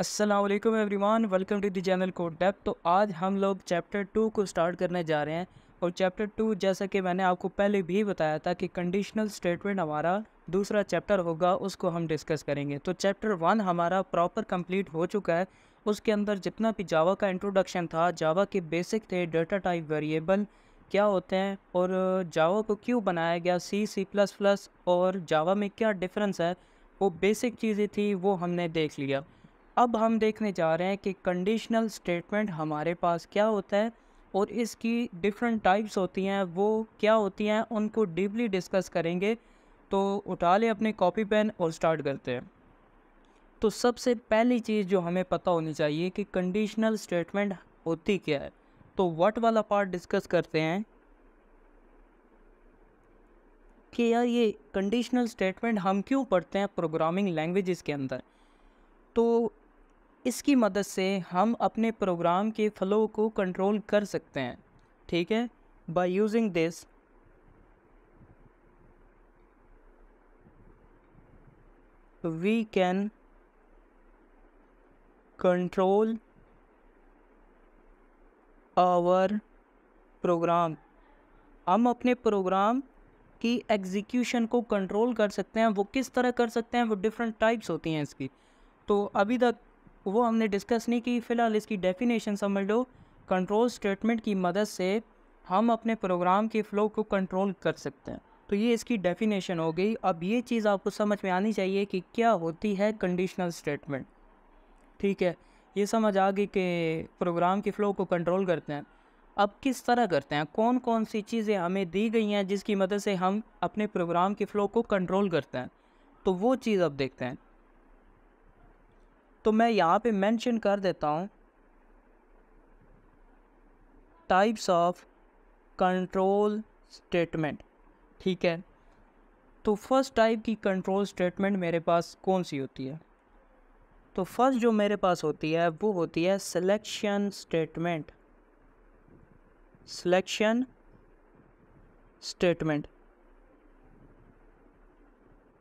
Aslam everyone welcome to the channel कोड डेप तो आज हम लोग चैप्टर टू को स्टार्ट करने जा रहे हैं और चैप्टर टू जैसा कि मैंने आपको पहले भी बताया था कि कंडीशनल स्टेटमेंट हमारा दूसरा चैप्टर होगा उसको हम डिस्कस करेंगे तो चैप्टर वन हमारा प्रॉपर कंप्लीट हो चुका है उसके अंदर जितना भी जावा का इंट्रोडक्शन था जावा के बेसिक थे डाटा टाइप वेरिएबल क्या होते हैं और जावा को क्यों बनाया गया सी सी प्लस प्लस और जावा में क्या डिफरेंस है वो बेसिक चीज़ें थी वो हमने देख लिया अब हम देखने जा रहे हैं कि कंडीशनल स्टेटमेंट हमारे पास क्या होता है और इसकी डिफरेंट टाइप्स होती हैं वो क्या होती हैं उनको डीपली डिस्कस करेंगे तो उठा लें अपने कॉपी पेन और स्टार्ट करते हैं तो सबसे पहली चीज़ जो हमें पता होनी चाहिए कि कंडीशनल स्टेटमेंट होती क्या है तो व्हाट वाला पार्ट डिस्कस करते हैं कि यार ये कंडीशनल स्टेटमेंट हम क्यों पढ़ते हैं प्रोग्रामिंग लैंग्वेजेस के अंदर तो इसकी मदद से हम अपने प्रोग्राम के फ़्लो को कंट्रोल कर सकते हैं ठीक है by using this we can control our program हम अपने प्रोग्राम की एग्जीक्यूशन को कंट्रोल कर सकते हैं वो किस तरह कर सकते हैं वो डिफरेंट टाइप्स होती हैं इसकी तो अभी तक वो हमने डिस्कस नहीं की फ़िलहाल इसकी डेफिनेशन समझ लो कंट्रोल स्टेटमेंट की मदद से हम अपने प्रोग्राम के फ़्लो को कंट्रोल कर सकते हैं तो ये इसकी डेफिनेशन हो गई अब ये चीज़ आपको समझ में आनी चाहिए कि क्या होती है कंडीशनल स्टेटमेंट ठीक है ये समझ आ गई कि प्रोग्राम के फ़्लो को कंट्रोल करते हैं अब किस तरह करते हैं कौन कौन सी चीज़ें हमें दी गई हैं जिसकी मदद से हम अपने प्रोग्राम के फ़्लो को कंट्रोल करते हैं तो वो चीज़ अब देखते हैं तो मैं यहाँ पे मेंशन कर देता हूँ टाइप्स ऑफ कंट्रोल स्टेटमेंट ठीक है तो फर्स्ट टाइप की कंट्रोल स्टेटमेंट मेरे पास कौन सी होती है तो फर्स्ट जो मेरे पास होती है वो होती है सिलेक्शन स्टेटमेंट सिलेक्शन स्टेटमेंट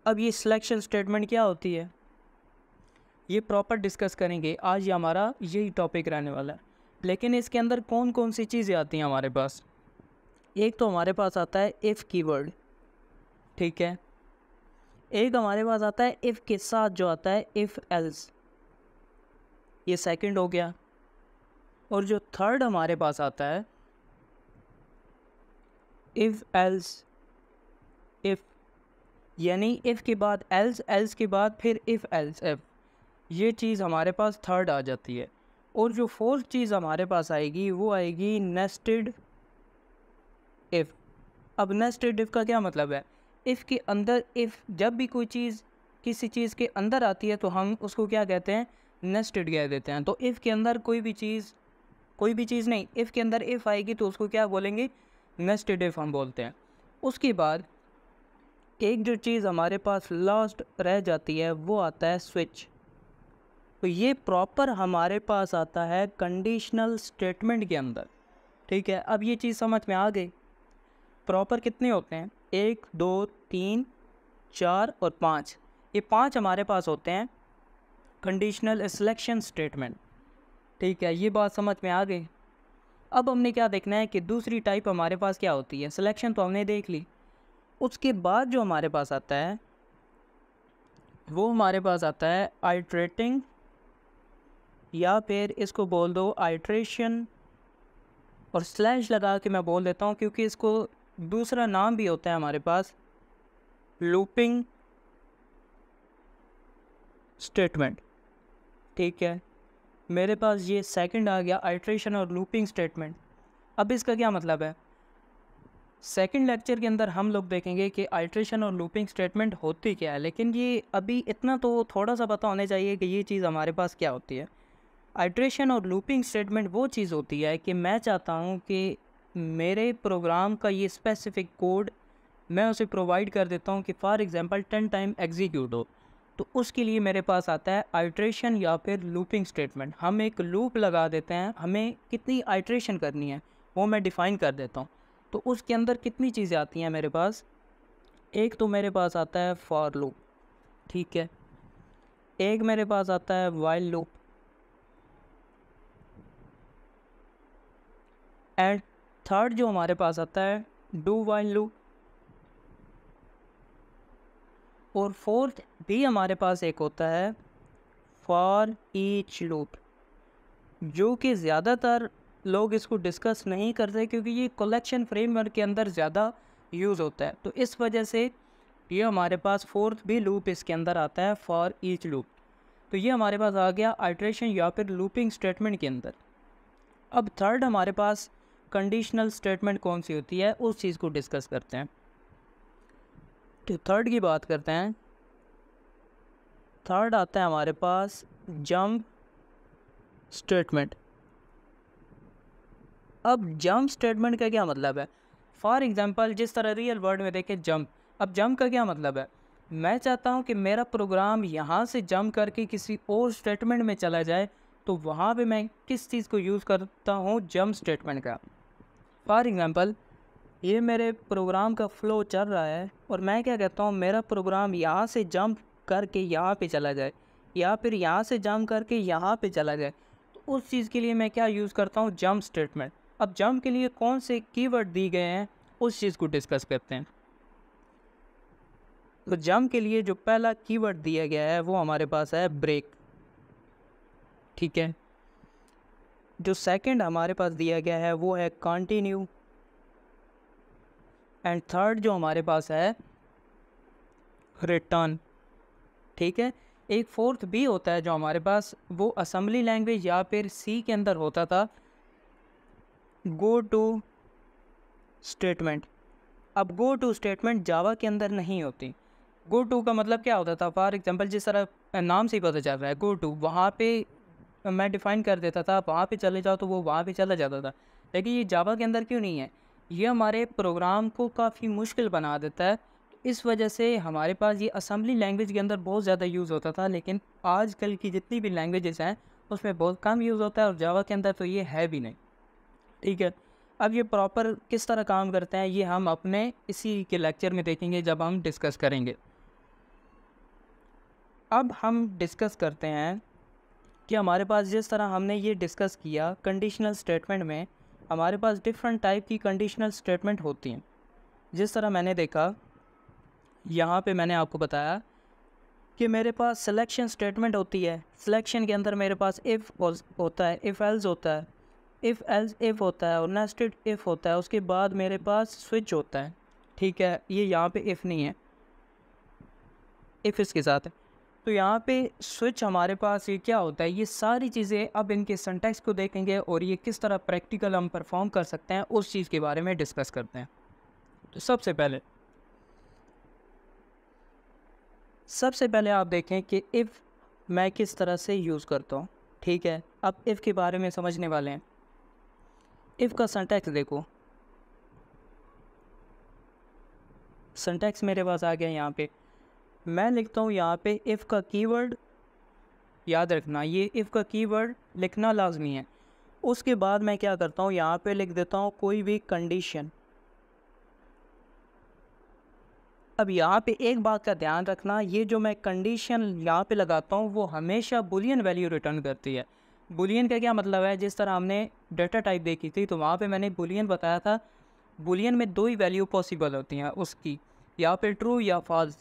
अब ये सिलेक्शन स्टेटमेंट क्या होती है ये प्रॉपर डिस्कस करेंगे आज ये हमारा यही टॉपिक रहने वाला है लेकिन इसके अंदर कौन कौन सी चीज़ें आती हैं हमारे पास एक तो हमारे पास आता है इफ़ कीवर्ड ठीक है एक हमारे पास आता है इफ़ के साथ जो आता है इफ़ एल्स ये सेकंड हो गया और जो थर्ड हमारे पास आता है इफ़ एल्स इफ़ यानी इफ़ के बाद एल्स एल्स के बाद फिर इफ़ एल्स इफ़ ये चीज़ हमारे पास थर्ड आ जाती है और जो फोर्थ चीज़ हमारे पास आएगी वो आएगी नेस्टेड इफ़ अब नेस्टेड इफ़ का क्या मतलब है इफ़ के अंदर इफ़ जब भी कोई चीज़ किसी चीज़ के अंदर आती है तो हम उसको क्या कहते हैं नेस्टेड कह देते हैं तो इफ़ के अंदर कोई भी चीज़ कोई भी चीज़ नहीं इफ़ के अंदर इफ़ आएगी तो उसको क्या बोलेंगे नेस्टेड इफ़ हम बोलते हैं उसके बाद एक जो चीज़ हमारे पास लास्ट रह जाती है वो आता है स्विच तो ये प्रॉपर हमारे पास आता है कंडीशनल स्टेटमेंट के अंदर ठीक है अब ये चीज़ समझ में आ गई प्रॉपर कितने होते हैं एक दो तीन चार और पाँच ये पाँच हमारे पास होते हैं कंडीशनल सिलेक्शन स्टेटमेंट ठीक है ये बात समझ में आ गई अब हमने क्या देखना है कि दूसरी टाइप हमारे पास क्या होती है सिलेक्शन तो हमने देख ली उसके बाद जो हमारे पास आता है वो हमारे पास आता है आइट्रेटिंग या फिर इसको बोल दो आइट्रेशन और स्लैश लगा के मैं बोल देता हूँ क्योंकि इसको दूसरा नाम भी होता है हमारे पास लूपिंग स्टेटमेंट ठीक है मेरे पास ये सेकंड आ गया आइट्रेशन और लूपिंग स्टेटमेंट अब इसका क्या मतलब है सेकंड लेक्चर के अंदर हम लोग देखेंगे कि आइट्रेशन और लूपिंग स्टेटमेंट होती क्या है लेकिन ये अभी इतना तो थोड़ा सा पता होना चाहिए कि ये चीज़ हमारे पास क्या होती है आइट्रेशन और लूपिंग स्टेटमेंट वो चीज़ होती है कि मैं चाहता हूँ कि मेरे प्रोग्राम का ये स्पेसिफिक कोड मैं उसे प्रोवाइड कर देता हूँ कि for example ten time execute हो तो उसके लिए मेरे पास आता है आइट्रेशन या फिर लूपिंग स्टेटमेंट हम एक लूप लगा देते हैं हमें कितनी आइट्रेशन करनी है वो मैं डिफ़ाइन कर देता हूँ तो उसके अंदर कितनी चीज़ें आती हैं मेरे पास एक तो मेरे पास आता है फॉर लूप ठीक है एक मेरे पास आता है वाइल लूप एंड थर्ड जो हमारे पास आता है डू वाइल लू और फोर्थ भी हमारे पास एक होता है फॉर ईच लूप जो कि ज़्यादातर लोग इसको डिस्कस नहीं करते क्योंकि ये कलेक्शन फ्रेमवर्क के अंदर ज़्यादा यूज़ होता है तो इस वजह से ये हमारे पास फोर्थ भी लूप इसके अंदर आता है फॉर ईच लूप तो ये हमारे पास आ गया आइट्रेशन या फिर लूपिंग स्टेटमेंट के अंदर अब थर्ड हमारे पास कंडीशनल स्टेटमेंट कौन सी होती है उस चीज़ को डिस्कस करते हैं तो थर्ड की बात करते हैं थर्ड आता है हमारे पास जंप स्टेटमेंट अब जंप स्टेटमेंट का क्या मतलब है फॉर एग्ज़ाम्पल जिस तरह रियल वर्ड में देखें जंप अब जंप का क्या मतलब है मैं चाहता हूँ कि मेरा प्रोग्राम यहाँ से जंप करके किसी और स्टेटमेंट में चला जाए तो वहाँ पे मैं किस चीज़ को यूज़ करता हूँ जंप स्टेटमेंट का फॉर एग्ज़ाम्पल ये मेरे प्रोग्राम का फ़्लो चल रहा है और मैं क्या कहता हूँ मेरा प्रोग्राम यहाँ से जंप करके यहाँ पे चला जाए या फिर यहाँ से जंप करके यहाँ पे चला जाए तो उस चीज़ के लिए मैं क्या यूज़ करता हूँ जंप स्टेटमेंट अब जंप के लिए कौन से कीवर्ड दिए गए हैं उस चीज़ को डिस्कस करते हैं तो जंप के लिए जो पहला कीवर्ड दिया गया है वो हमारे पास है ब्रेक ठीक है जो सेकंड हमारे पास दिया गया है वो है कंटिन्यू एंड थर्ड जो हमारे पास है रिटर्न ठीक है एक फोर्थ भी होता है जो हमारे पास वो असम्बली लैंग्वेज या फिर सी के अंदर होता था गो टू स्टेटमेंट अब गो टू स्टेटमेंट जावा के अंदर नहीं होती गो टू का मतलब क्या होता था फॉर एग्जांपल जिस तरह नाम से ही पता चल रहा है गो टू वहाँ पे मैं डिफ़ाइन कर देता था आप वहाँ पर चले जाओ तो वो वहाँ पर चला जाता था लेकिन ये जावा के अंदर क्यों नहीं है ये हमारे प्रोग्राम को काफ़ी मुश्किल बना देता है इस वजह से हमारे पास ये असम्बली लैंग्वेज के अंदर बहुत ज़्यादा यूज़ होता था लेकिन आजकल की जितनी भी लैंग्वेजेस हैं उसमें बहुत कम यूज़ होता है और जावा के अंदर तो ये है भी नहीं ठीक है अब ये प्रॉपर किस तरह काम करते हैं ये हम अपने इसी के लेक्चर में देखेंगे जब हम डिस्कस करेंगे अब हम डिस्कस करते हैं कि हमारे पास जिस तरह हमने ये डिस्कस किया कंडीशनल स्टेटमेंट में हमारे पास डिफरेंट टाइप की कंडीशनल स्टेटमेंट होती हैं जिस तरह मैंने देखा यहाँ पे मैंने आपको बताया कि मेरे पास सिलेक्शन स्टेटमेंट होती है सिलेक्शन के अंदर मेरे पास इफ़ होता है इफ़ एल्स होता है इफ़ एल्स इफ़ होता है और नेस्टेड इफ़ होता है उसके बाद मेरे पास स्विच होता है ठीक है ये यहाँ पे इफ़ नहीं है इफ़ इसके साथ है तो यहाँ पे स्विच हमारे पास ये क्या होता है ये सारी चीज़ें अब इनके सेंटेक्स को देखेंगे और ये किस तरह प्रैक्टिकल हम परफॉर्म कर सकते हैं उस चीज़ के बारे में डिस्कस करते हैं तो सबसे पहले सबसे पहले आप देखें कि इफ़ मैं किस तरह से यूज़ करता हूँ ठीक है अब इफ़ के बारे में समझने वाले हैं इफ़ का सेंटेक्स देखो सेंटेक्स मेरे पास आ गया यहाँ पे मैं लिखता हूँ यहाँ पे इफ़ का कीवर्ड याद रखना ये इफ़ का कीवर्ड लिखना लाजमी है उसके बाद मैं क्या करता हूँ यहाँ पे लिख देता हूँ कोई भी कंडीशन अब यहाँ पे एक बात का ध्यान रखना ये जो मैं कंडीशन यहाँ पे लगाता हूँ वो हमेशा बुलियन वैल्यू रिटर्न करती है बुलियन का क्या मतलब है जिस तरह हमने डेटा टाइप देखी थी तो वहाँ पे मैंने बुलियन बताया था बुलियन में दो ही वैल्यू पॉसिबल होती हैं उसकी या फिर ट्रू या फॉल्स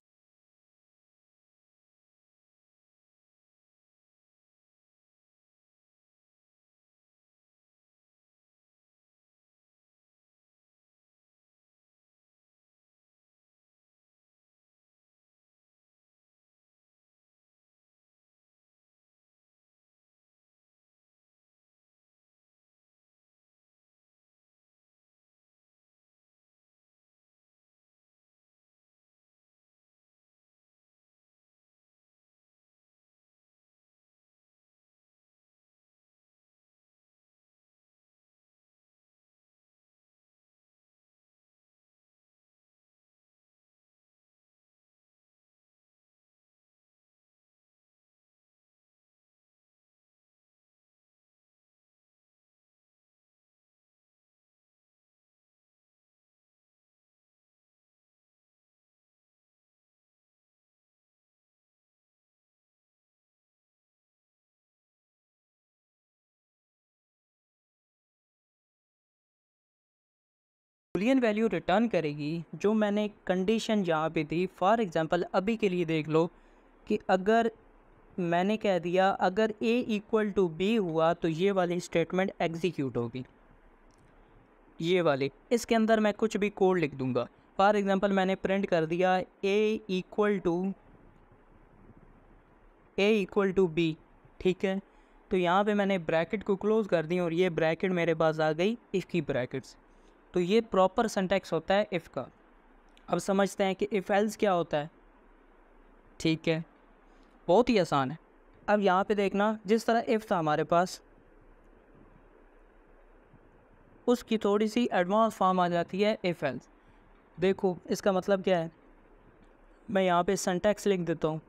बुलियन वैल्यू रिटर्न करेगी जो मैंने कंडीशन यहाँ पे दी फॉर एग्ज़ाम्पल अभी के लिए देख लो कि अगर मैंने कह दिया अगर ए इक्वल टू बी हुआ तो ये वाली स्टेटमेंट एग्जीक्यूट होगी ये वाली इसके अंदर मैं कुछ भी कोड लिख दूंगा फॉर एग्ज़ाम्पल मैंने प्रिंट कर दिया A equal to A equal to B ठीक है तो यहाँ पे मैंने ब्रैकेट को क्लोज़ कर दी और ये ब्रैकेट मेरे पास आ गई इसकी ब्रैकेट्स तो ये प्रॉपर सेंटेक्स होता है इफ़ का अब समझते हैं कि इफ़ एल्स क्या होता है ठीक है बहुत ही आसान है अब यहाँ पे देखना जिस तरह इफ़ था हमारे पास उसकी थोड़ी सी एडवांस फॉर्म आ जाती है इफ़ एल्स देखो इसका मतलब क्या है मैं यहाँ पे सेंटेक्स लिख देता हूँ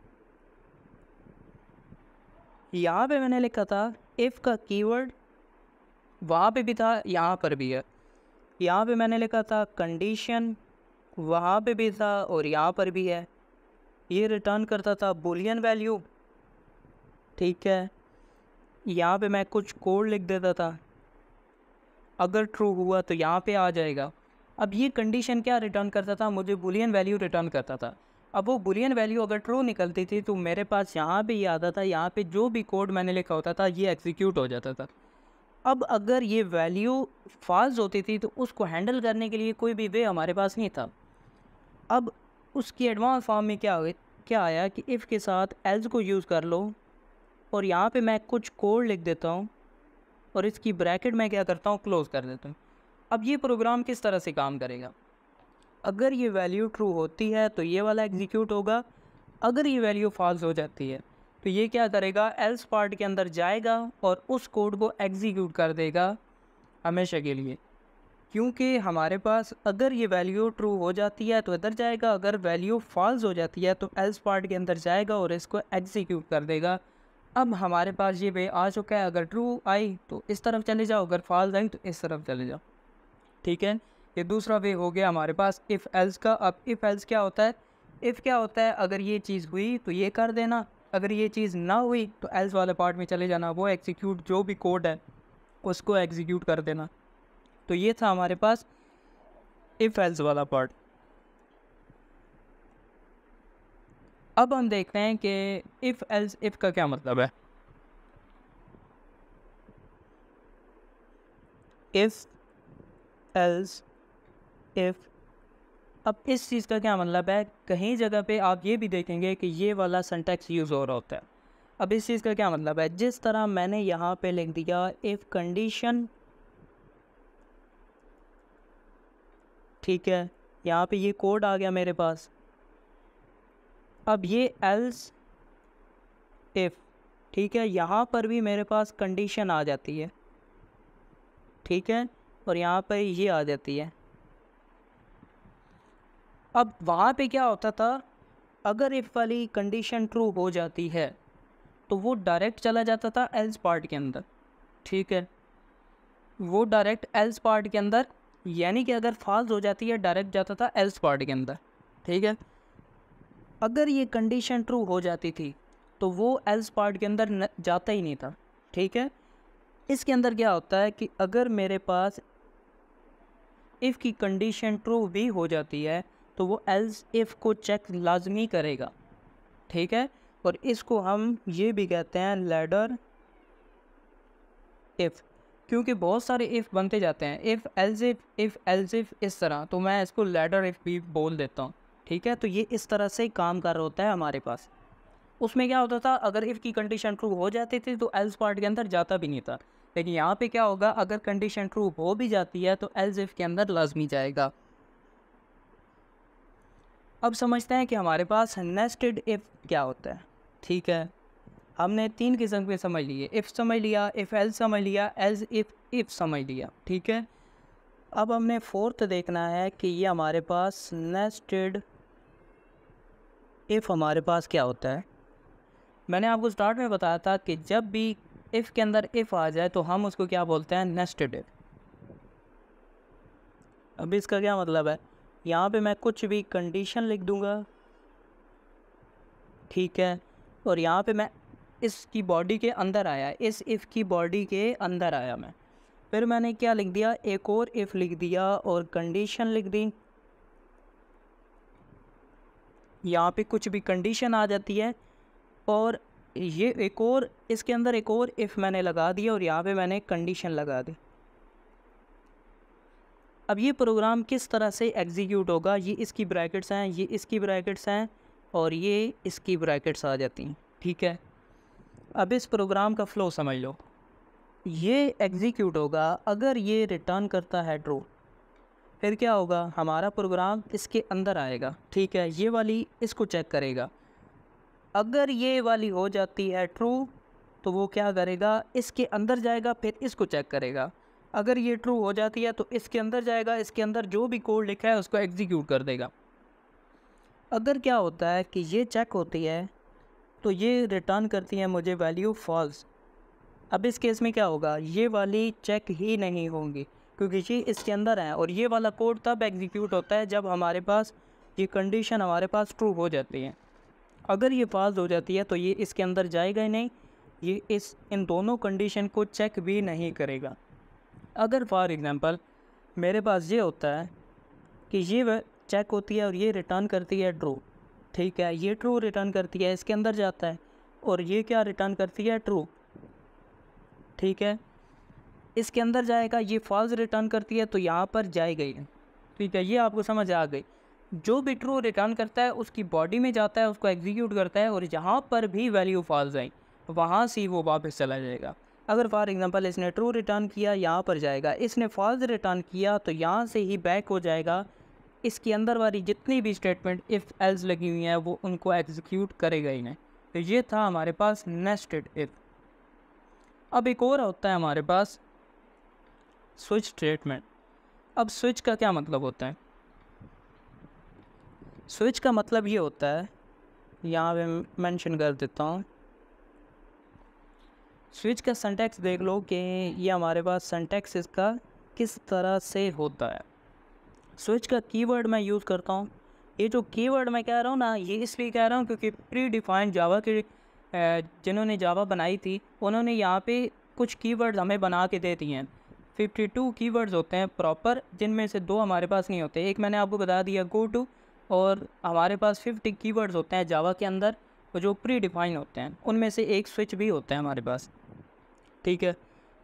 यहाँ पे मैंने लिखा था इफ़ का कीवर्ड वहाँ पे भी था यहाँ पर भी है यहाँ पे मैंने लिखा था कंडीशन वहाँ पे भी था और यहाँ पर भी है ये रिटर्न करता था बुलियन वैल्यू ठीक है यहाँ पे मैं कुछ कोड लिख देता था अगर ट्रू हुआ तो यहाँ पे आ जाएगा अब ये कंडीशन क्या रिटर्न करता था मुझे बुलियन वैल्यू रिटर्न करता था अब वो बुलियन वैल्यू अगर ट्रू निकलती थी तो मेरे पास यहाँ पे ये आता था यहाँ पे जो भी कोड मैंने लिखा होता था ये एग्जीक्यूट हो जाता था अब अगर ये वैल्यू फाल्स होती थी तो उसको हैंडल करने के लिए कोई भी वे हमारे पास नहीं था अब उसकी एडवांस फॉर्म में क्या क्या आया कि इफ़ के साथ एल्स को यूज़ कर लो और यहाँ पे मैं कुछ कोड लिख देता हूँ और इसकी ब्रैकेट मैं क्या करता हूँ क्लोज़ कर देता हूँ अब ये प्रोग्राम किस तरह से काम करेगा अगर ये वैल्यू ट्रू होती है तो ये वाला एग्जीक्यूट होगा अगर ये वैल्यू फॉल्स हो जाती है तो ये क्या करेगा एल्स पार्ट के अंदर जाएगा और उस कोड को एग्जीक्यूट कर देगा हमेशा के लिए क्योंकि हमारे पास अगर ये वैल्यू ट्रू हो जाती है तो इधर जाएगा अगर वैल्यू फॉल्स हो जाती है तो एल्स पार्ट के अंदर जाएगा और इसको एग्जीक्यूट कर देगा अब हमारे पास ये वे आ चुका है अगर ट्रू आई तो इस तरफ चले जाओ अगर फॉल्स आई तो इस तरफ चले जाओ ठीक है ये दूसरा वे हो गया हमारे पास इफ़ एल्स का अब इफ़ एल्स क्या होता है इफ़ क्या होता है अगर ये चीज़ हुई तो ये कर देना अगर ये चीज़ ना हुई तो एल्स वाले पार्ट में चले जाना वो एग्जीक्यूट जो भी कोड है उसको एग्जीक्यूट कर देना तो ये था हमारे पास इफ़ एल्स वाला पार्ट अब हम देखते हैं कि इफ़ एल्स इफ़ का क्या मतलब है इफ़ एल्स इफ़ अब इस चीज़ का क्या मतलब है कहीं जगह पे आप ये भी देखेंगे कि ये वाला सेंटेक्स यूज़ हो रहा होता है अब इस चीज़ का क्या मतलब है जिस तरह मैंने यहाँ पे लिख दिया इफ़ कंडीशन ठीक है यहाँ पे ये कोड आ गया मेरे पास अब ये एल्स इफ़ ठीक है यहाँ पर भी मेरे पास कंडीशन आ जाती है ठीक है और यहाँ पर ये आ जाती है अब वहाँ पे क्या होता था अगर इफ़ वाली कंडीशन ट्रू हो जाती है तो वो डायरेक्ट चला जाता था एल्स पार्ट के अंदर ठीक है वो डायरेक्ट एल्स पार्ट के अंदर यानी कि अगर फॉल्स हो जाती है डायरेक्ट जाता था एल्स पार्ट के अंदर ठीक है अगर ये कंडीशन ट्रू हो जाती थी तो वो एल्स पार्ट के अंदर जाता ही नहीं था ठीक है इसके अंदर क्या होता है कि अगर मेरे पास इफ़ की कंडीशन ट्रू भी हो जाती है तो वो एल्स इफ़ को चेक लाजमी करेगा ठीक है और इसको हम ये भी कहते हैं लेडर इफ़ क्योंकि बहुत सारे इफ़ बनते जाते हैं if else if if else if इस तरह तो मैं इसको लेडर इफ़ भी बोल देता हूँ ठीक है तो ये इस तरह से काम कर रहा होता है हमारे पास उसमें क्या होता था अगर इफ़ की कंडीशन ट्रू हो जाती थी तो एल्स पार्ट के अंदर जाता भी नहीं था लेकिन यहाँ पे क्या होगा अगर कंडीशन ट्रू हो भी जाती है तो एल्स इफ़ के अंदर लाजमी जाएगा अब समझते हैं कि हमारे पास नेस्टेड इफ़ क्या होता है ठीक है हमने तीन किस्म के समझ लिए इफ़ समझ लिया इफ़ एल समझ लिया एज इफ़ इफ़ समझ लिया ठीक है अब हमने फोर्थ देखना है कि ये हमारे पास नेस्टेड इफ़ हमारे पास क्या होता है मैंने आपको स्टार्ट में बताया था कि जब भी इफ़ के अंदर इफ़ आ जाए तो हम उसको क्या बोलते हैं नेस्टेड इफ़ अब इसका क्या मतलब है यहाँ पे मैं कुछ भी कंडीशन लिख दूँगा ठीक है और यहाँ पे मैं इसकी बॉडी के अंदर आया इस इफ़ की बॉडी के अंदर आया मैं फिर मैंने क्या लिख दिया एक और इफ़ लिख दिया और कंडीशन लिख दी यहाँ पे कुछ भी कंडीशन आ जाती है और ये एक और इसके अंदर एक और इफ़ मैंने लगा दिया और यहाँ पे मैंने कंडीशन लगा दी अब ये प्रोग्राम किस तरह से एग्जीक्यूट होगा ये इसकी ब्रैकेट्स हैं ये इसकी ब्रैकेट्स हैं और ये इसकी ब्रैकेट्स आ जाती हैं ठीक है अब इस प्रोग्राम का फ़्लो समझ लो ये एग्जीक्यूट होगा अगर ये रिटर्न करता है ट्रू फिर क्या होगा हमारा प्रोग्राम इसके अंदर आएगा ठीक है ये वाली इसको चेक करेगा अगर ये वाली हो जाती है ट्रू तो वो क्या करेगा इसके अंदर जाएगा फिर इसको चेक करेगा अगर ये ट्रू हो जाती है तो इसके अंदर जाएगा इसके अंदर जो भी कोड लिखा है उसको एग्जीक्यूट कर देगा अगर क्या होता है कि ये चेक होती है तो ये रिटर्न करती है मुझे वैल्यू फॉल्स अब इस केस में क्या होगा ये वाली चेक ही नहीं होंगी क्योंकि ये इसके अंदर है और ये वाला कोड तब एग्जीक्यूट होता है जब हमारे पास ये कंडीशन हमारे पास ट्रू हो जाती है अगर ये फॉल्स हो जाती है तो ये इसके अंदर जाएगा ही नहीं ये इस इन दोनों कंडीशन को चेक भी नहीं करेगा अगर फॉर एग्ज़ाम्पल मेरे पास ये होता है कि ये चेक होती है और ये रिटर्न करती है ट्रू ठीक है ये ट्रू रिटर्न करती है इसके अंदर जाता है और ये क्या रिटर्न करती है ट्रू ठीक है इसके अंदर जाएगा ये फॉल्स रिटर्न करती है तो यहाँ पर जाए गई ठीक है ये आपको समझ आ गई जो भी ट्रू रिटर्न करता है उसकी बॉडी में जाता है उसको एग्जीक्यूट करता है और जहाँ पर भी वैल्यू फॉल्स आई वहाँ से वो वापस चला जाएगा अगर फॉर एग्ज़ाम्पल इसने ट्रू रिटर्न किया यहाँ पर जाएगा इसने फॉल्स रिटर्न किया तो यहाँ से ही बैक हो जाएगा इसके अंदर वाली जितनी भी स्टेटमेंट इफ़ एल्स लगी हुई हैं वो उनको एग्जीक्यूट करेगा ही नहीं तो ये था हमारे पास नेस्टेड इफ़ अब एक और होता है हमारे पास स्विच स्टेटमेंट अब स्विच का क्या मतलब होता है स्विच का मतलब ये होता है यहाँ पे मैंशन कर देता हूँ स्विच का सेंटेक्स देख लो कि ये हमारे पास सेंटेक्स इसका किस तरह से होता है स्विच का कीवर्ड मैं यूज़ करता हूँ ये जो कीवर्ड मैं कह रहा हूँ ना ये इसलिए कह रहा हूँ क्योंकि प्री डिफाइंड जावा के जिन्होंने जावा बनाई थी उन्होंने यहाँ पे कुछ कीवर्ड्स हमें बना के दे दिए हैं फिफ्टी टू कीवर्ड्स होते हैं प्रॉपर जिनमें से दो हमारे पास नहीं होते एक मैंने आपको बता दिया गो टू और हमारे पास फिफ्टी कीवर्ड्स होते हैं जावा के अंदर जो प्री डिफाइन होते हैं उनमें से एक स्विच भी होता है हमारे पास ठीक है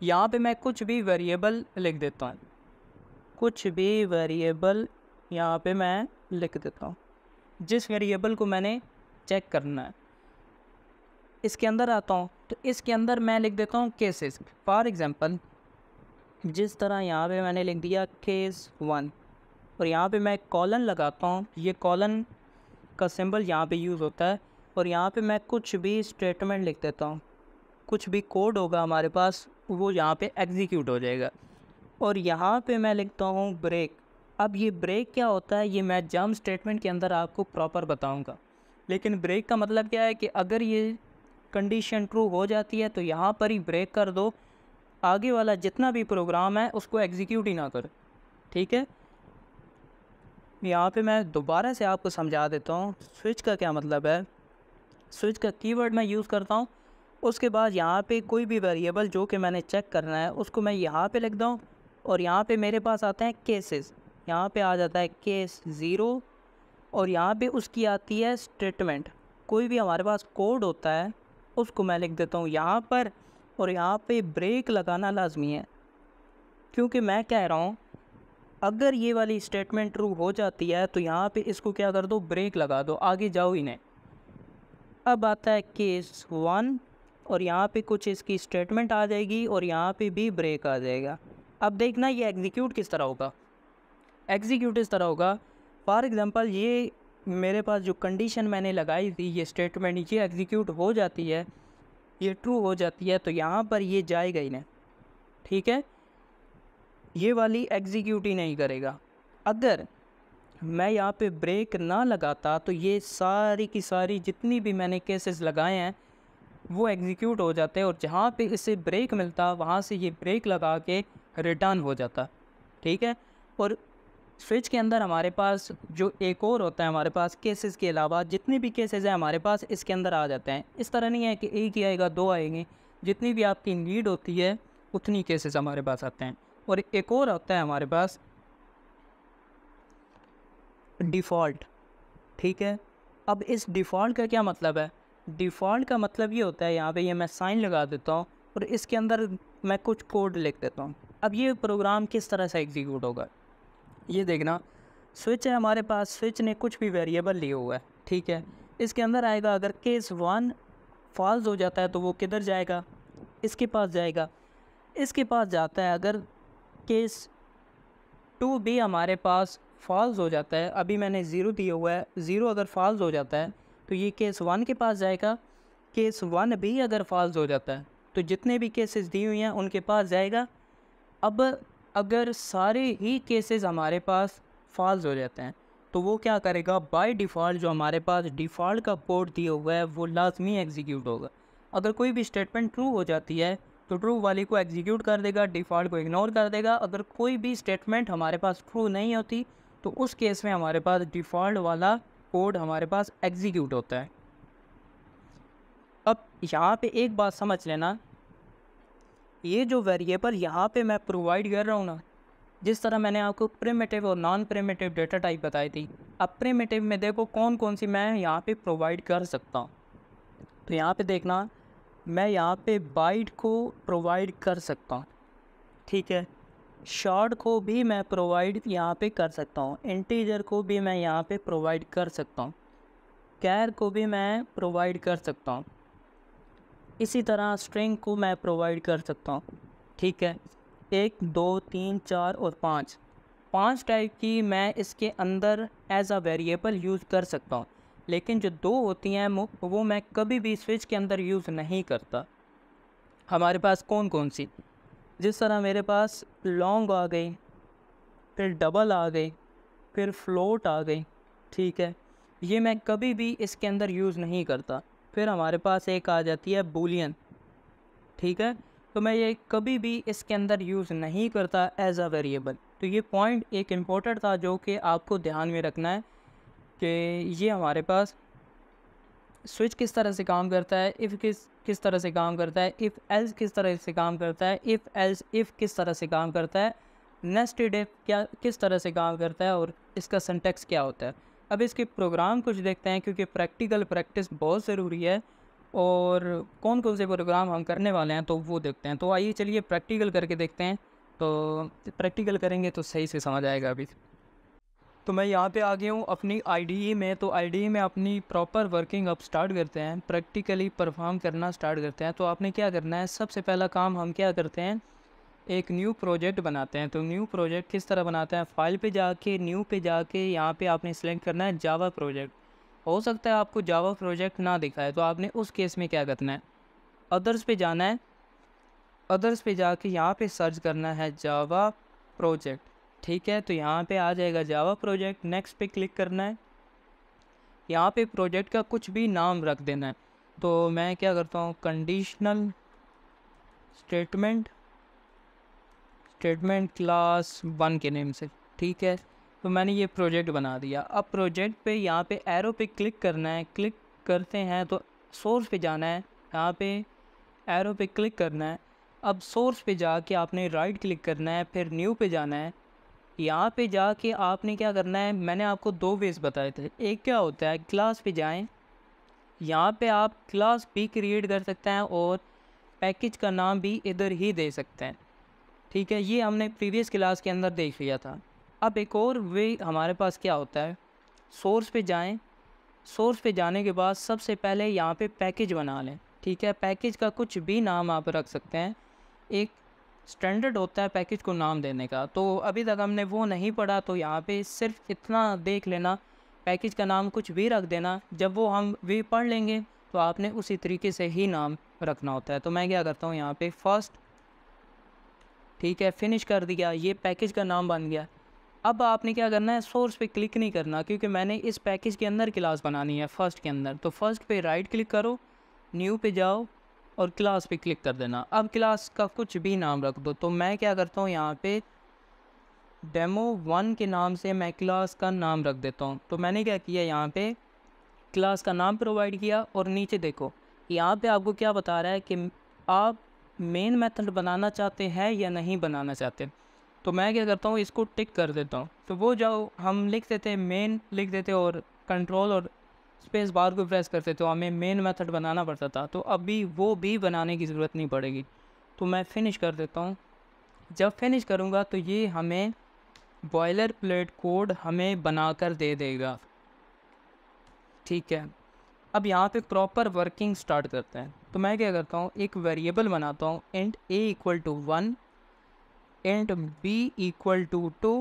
यहाँ पे मैं कुछ भी वेरिएबल लिख देता हूँ कुछ भी वेरिएबल यहाँ पे मैं लिख देता हूँ जिस वेरिएबल को मैंने चेक करना है इसके अंदर आता हूँ तो इसके अंदर मैं लिख देता हूँ केसेस फॉर एग्ज़ाम्पल जिस तरह यहाँ पे मैंने लिख दिया केस वन और यहाँ पे मैं कॉलन लगाता हूँ ये कॉलन का सिंबल यहाँ पे यूज़ होता है और यहाँ पे मैं कुछ भी स्टेटमेंट लिख देता हूँ कुछ भी कोड होगा हमारे पास वो यहाँ पे एग्जीक्यूट हो जाएगा और यहाँ पे मैं लिखता हूँ ब्रेक अब ये ब्रेक क्या होता है ये मैं जम स्टेटमेंट के अंदर आपको प्रॉपर बताऊँगा लेकिन ब्रेक का मतलब क्या है कि अगर ये कंडीशन ट्रू हो जाती है तो यहाँ पर ही ब्रेक कर दो आगे वाला जितना भी प्रोग्राम है उसको एग्जीक्यूट ही ना करो ठीक है यहाँ पे मैं दोबारा से आपको समझा देता हूँ स्विच का क्या मतलब है स्विच का कीवर्ड मैं यूज़ करता हूँ उसके बाद यहाँ पे कोई भी वेरिएबल जो कि मैंने चेक करना है उसको मैं यहाँ पे लिख दूँ और यहाँ पे मेरे पास आते हैं केसेस यहाँ पे आ जाता है केस ज़ीरो और यहाँ पे उसकी आती है स्टेटमेंट कोई भी हमारे पास कोड होता है उसको मैं लिख देता हूँ यहाँ पर और यहाँ पे ब्रेक लगाना लाजमी है क्योंकि मैं कह रहा हूँ अगर ये वाली स्टेटमेंट ट्रू हो जाती है तो यहाँ पे इसको क्या कर दो ब्रेक लगा दो आगे जाओ ही नहीं अब आता है केस वन और यहाँ पे कुछ इसकी स्टेटमेंट आ जाएगी और यहाँ पे भी ब्रेक आ जाएगा अब देखना ये एग्जीक्यूट किस तरह होगा एग्जीक्यूट इस तरह होगा फॉर एग्ज़ाम्पल ये मेरे पास जो कंडीशन मैंने लगाई थी ये स्टेटमेंट ये एग्जीक्यूट हो जाती है ये ट्रू हो जाती है तो यहाँ पर ये जाएगा ही नहीं ठीक है ये वाली एग्जीक्यूट ही नहीं करेगा अगर मैं यहाँ पे ब्रेक ना लगाता तो ये सारी की सारी जितनी भी मैंने केसेस लगाए हैं वो एग्जीक्यूट हो जाते और जहाँ पे इसे ब्रेक मिलता वहाँ से ये ब्रेक लगा के रिटर्न हो जाता ठीक है और स्विच के अंदर हमारे पास जो एक और होता है हमारे पास केसेस के अलावा जितने भी केसेस हैं हमारे पास इसके अंदर आ जाते हैं इस तरह नहीं है कि एक ही आएगा दो आएंगे जितनी भी आपकी नीड होती है उतनी केसेस हमारे पास आते हैं और एक और होता है हमारे पास डिफ़ॉल्ट ठीक है अब इस डिफ़ॉल्ट का क्या मतलब है डिफ़ॉल्ट का मतलब ये होता है यहाँ पे ये मैं साइन लगा देता हूँ और इसके अंदर मैं कुछ कोड लिख देता हूँ अब ये प्रोग्राम किस तरह से एग्जीक्यूट होगा ये देखना स्विच है हमारे पास स्विच ने कुछ भी वेरिएबल लिए हुआ है ठीक है इसके अंदर आएगा अगर केस वन फॉल्स हो जाता है तो वो किधर जाएगा इसके पास जाएगा इसके पास जाता है अगर केस टू भी हमारे पास फॉल्स हो जाता है अभी मैंने ज़ीरो दिया हुआ है ज़ीरो अगर फॉल्स हो जाता है तो ये केस वन के पास जाएगा केस वन भी अगर फॉल्स हो जाता है तो जितने भी केसेस दी हुई हैं उनके पास जाएगा अब अगर सारे ही केसेस हमारे पास फॉल्स हो जाते हैं तो वो क्या करेगा बाय डिफ़ॉल्ट जो हमारे पास डिफ़ॉल्ट का कोड दिया हुआ है वो लाजमी एग्जीक्यूट होगा अगर कोई भी स्टेटमेंट ट्रू हो जाती है तो ट्रू वाली को एग्जीक्यूट कर देगा डिफ़ॉल्ट को इग्नोर कर देगा अगर कोई भी स्टेटमेंट हमारे पास ट्रू नहीं होती तो उस केस में हमारे पास डिफ़ॉल्ट वाला कोड हमारे पास एग्जीक्यूट होता है अब यहाँ पे एक बात समझ लेना ये जो वेरिएबल यहाँ पे मैं प्रोवाइड कर रहा हूँ ना जिस तरह मैंने आपको प्रिमेटिव और नॉन प्रिमेटिव डेटा टाइप बताई थी अब प्रिमेटिव में देखो कौन कौन सी मैं यहाँ पे प्रोवाइड कर सकता हूँ तो यहाँ पे देखना मैं यहाँ पे बाइट को प्रोवाइड कर सकता हूँ ठीक है शॉर्ट को भी मैं प्रोवाइड यहाँ पे कर सकता हूँ इंटीजर को भी मैं यहाँ पे प्रोवाइड कर सकता हूँ कैर को भी मैं प्रोवाइड कर सकता हूँ इसी तरह स्ट्रिंग को मैं प्रोवाइड कर सकता हूँ ठीक है एक दो तीन चार और पाँच पांच टाइप की मैं इसके अंदर एज अ वेरिएबल यूज़ कर सकता हूँ लेकिन जो दो होती हैं वो मैं कभी भी स्विच के अंदर यूज़ नहीं करता हमारे पास कौन कौन सी जिस तरह मेरे पास लॉन्ग आ गई फिर डबल आ गई फिर फ्लोट आ गई ठीक है ये मैं कभी भी इसके अंदर यूज़ नहीं करता फिर हमारे पास एक आ जाती है बुलियन ठीक है तो मैं ये कभी भी इसके अंदर यूज़ नहीं करता एज अ वेरिएबल तो ये पॉइंट एक इम्पोर्टेंट था जो कि आपको ध्यान में रखना है कि ये हमारे पास स्विच किस तरह से काम करता है इफ़ किस किस तरह से काम करता है इफ़ एल्स किस तरह से काम करता है इफ़ एल्स इफ़ किस तरह से काम करता है नेस्टेड इफ क्या किस तरह से काम करता है और इसका सेंटेक्स क्या होता है अब इसके प्रोग्राम कुछ देखते हैं क्योंकि प्रैक्टिकल प्रैक्टिस बहुत ज़रूरी है और कौन कौन से प्रोग्राम हम करने वाले हैं तो वो देखते हैं तो आइए चलिए प्रैक्टिकल करके देखते हैं तो प्रैक्टिकल करेंगे तो सही से समझ आएगा अभी तो मैं यहाँ पे आ गया हूँ अपनी आईडीई e में तो आईडीई e में अपनी प्रॉपर वर्किंग अब स्टार्ट करते हैं प्रैक्टिकली परफॉर्म करना स्टार्ट करते हैं तो आपने क्या करना है सबसे पहला काम हम क्या करते हैं एक न्यू प्रोजेक्ट बनाते हैं तो न्यू प्रोजेक्ट किस तरह बनाते हैं फाइल पे जाके न्यू पे जाके यहाँ पे आपने सेलेक्ट करना है जावा प्रोजेक्ट हो सकता है आपको जावा प्रोजेक्ट ना दिखा है तो आपने उस केस में क्या करना है अदर्स पे जाना है अदर्स पे जाके यहाँ पे सर्च करना है जावा प्रोजेक्ट ठीक है तो यहाँ पे आ जाएगा जावा प्रोजेक्ट नेक्स्ट पे क्लिक करना है यहाँ पे प्रोजेक्ट का कुछ भी नाम रख देना है तो मैं क्या करता हूँ conditional statement statement class one के नेम से ठीक है तो मैंने ये प्रोजेक्ट बना दिया अब प्रोजेक्ट पे यहाँ पे एरो पे क्लिक करना है क्लिक करते हैं तो सोर्स पे जाना है यहाँ पे एरो पे क्लिक करना है अब सोर्स पे जाके आपने राइट क्लिक करना है फिर न्यू पे जाना है यहाँ पे जाके आपने क्या करना है मैंने आपको दो वेज बताए थे एक क्या होता है क्लास पे जाएं यहाँ पे आप क्लास भी क्रिएट कर सकते हैं और पैकेज का नाम भी इधर ही दे सकते हैं ठीक है ये हमने प्रीवियस क्लास के अंदर देख लिया था अब एक और वे हमारे पास क्या होता है सोर्स पे जाएं सोर्स पे जाने के बाद सबसे पहले यहाँ पे पैकेज बना लें ठीक है पैकेज का कुछ भी नाम आप रख सकते हैं एक स्टैंडर्ड होता है पैकेज को नाम देने का तो अभी तक हमने वो नहीं पढ़ा तो यहाँ पे सिर्फ इतना देख लेना पैकेज का नाम कुछ भी रख देना जब वो हम भी पढ़ लेंगे तो आपने उसी तरीके से ही नाम रखना होता है तो मैं क्या करता हूँ यहाँ पे फर्स्ट ठीक है फिनिश कर दिया ये पैकेज का नाम बन गया अब आपने क्या करना है सोर्स पे क्लिक नहीं करना क्योंकि मैंने इस पैकेज के अंदर क्लास बनानी है फर्स्ट के अंदर तो फर्स्ट पे राइट क्लिक करो न्यू पे जाओ और क्लास पे क्लिक कर देना अब क्लास का कुछ भी नाम रख दो तो मैं क्या करता हूँ यहाँ पे डेमो वन के नाम से मैं क्लास का नाम रख देता हूँ तो मैंने क्या किया यहाँ पे क्लास का नाम प्रोवाइड किया और नीचे देखो यहाँ पे आपको क्या बता रहा है कि आप मेन मेथड बनाना चाहते हैं या नहीं बनाना चाहते तो मैं क्या करता हूँ इसको टिक कर देता हूँ तो वो जो हम लिख देते मेन लिख देते और कंट्रोल और स्पेस बार को प्रेस करते तो हमें मेन मेथड बनाना पड़ता था तो अभी वो भी बनाने की ज़रूरत नहीं पड़ेगी तो मैं फिनिश कर देता हूँ जब फिनिश करूँगा तो ये हमें बॉयलर प्लेट कोड हमें बना कर दे देगा ठीक है अब यहाँ पे प्रॉपर वर्किंग स्टार्ट करते हैं तो मैं क्या करता हूँ एक वेरिएबल बनाता हूँ and a equal to one and b equal to two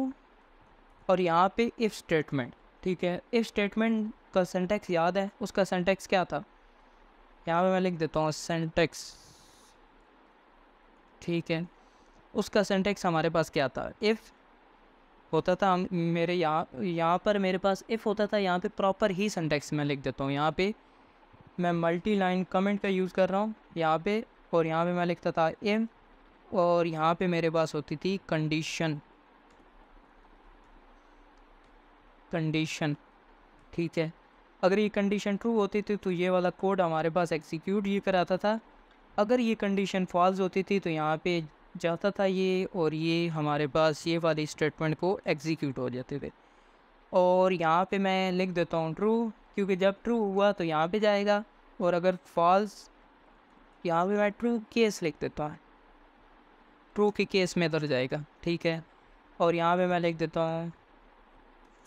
और यहाँ पे इफ़ स्टेटमेंट ठीक है इफ़ स्टेटमेंट का सेंटेक्स याद है उसका सेंटेक्स क्या था यहाँ पे मैं लिख देता हूँ सेंटेक्स ठीक है उसका सेंटेक्स हमारे पास क्या था इफ़ होता था मेरे यहाँ यहाँ पर मेरे पास इफ़ होता था यहाँ पे प्रॉपर ही सेंटेक्स मैं लिख देता हूँ यहाँ पे मैं मल्टी लाइन कमेंट का यूज़ कर रहा हूँ यहाँ पे और यहाँ पे मैं लिखता था इम और यहाँ पे मेरे पास होती थी कंडीशन कंडीशन ठीक है अगर ये कंडीशन ट्रू होती थी तो ये वाला कोड हमारे पास एग्जीक्यूट ये कराता था अगर ये कंडीशन फॉल्स होती थी तो यहाँ पे जाता था ये और ये हमारे पास ये वाली स्टेटमेंट को एग्जीक्यूट हो जाते थे और यहाँ पे मैं लिख देता हूँ ट्रू क्योंकि जब ट्रू हुआ तो यहाँ पे जाएगा और अगर फॉल्स यहाँ पे मैं ट्रू केस लिख देता हूँ ट्रू के केस में इधर जाएगा ठीक है और यहाँ पे मैं लिख देता हूँ